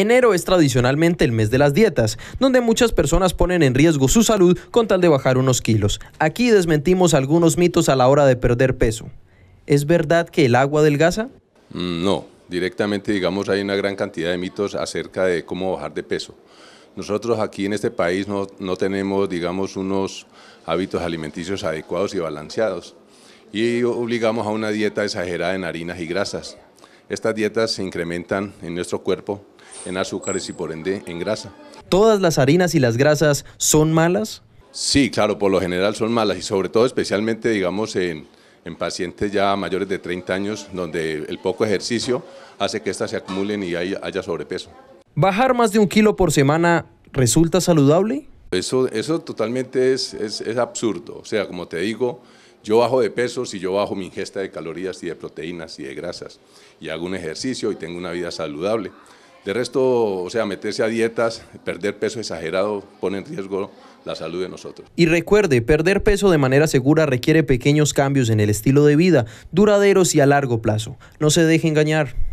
Enero es tradicionalmente el mes de las dietas, donde muchas personas ponen en riesgo su salud con tal de bajar unos kilos. Aquí desmentimos algunos mitos a la hora de perder peso. ¿Es verdad que el agua adelgaza? Mm, no, directamente digamos hay una gran cantidad de mitos acerca de cómo bajar de peso. Nosotros aquí en este país no, no tenemos digamos unos hábitos alimenticios adecuados y balanceados y obligamos a una dieta exagerada en harinas y grasas. Estas dietas se incrementan en nuestro cuerpo en azúcares y por ende en grasa. ¿Todas las harinas y las grasas son malas? Sí, claro, por lo general son malas y sobre todo especialmente, digamos, en, pacientes ya mayores de 30 años donde el poco ejercicio hace que estas se acumulen y haya sobrepeso. ¿Bajar más de un kilo por semana resulta saludable? Eso, eso totalmente es, absurdo. O sea, como te digo, yo bajo de peso si yo bajo mi ingesta de calorías y de proteínas y de grasas y hago un ejercicio y tengo una vida saludable. De resto, o sea, meterse a dietas, perder peso exagerado pone en riesgo la salud de nosotros. Y recuerde, perder peso de manera segura requiere pequeños cambios en el estilo de vida, duraderos y a largo plazo. No se deje engañar.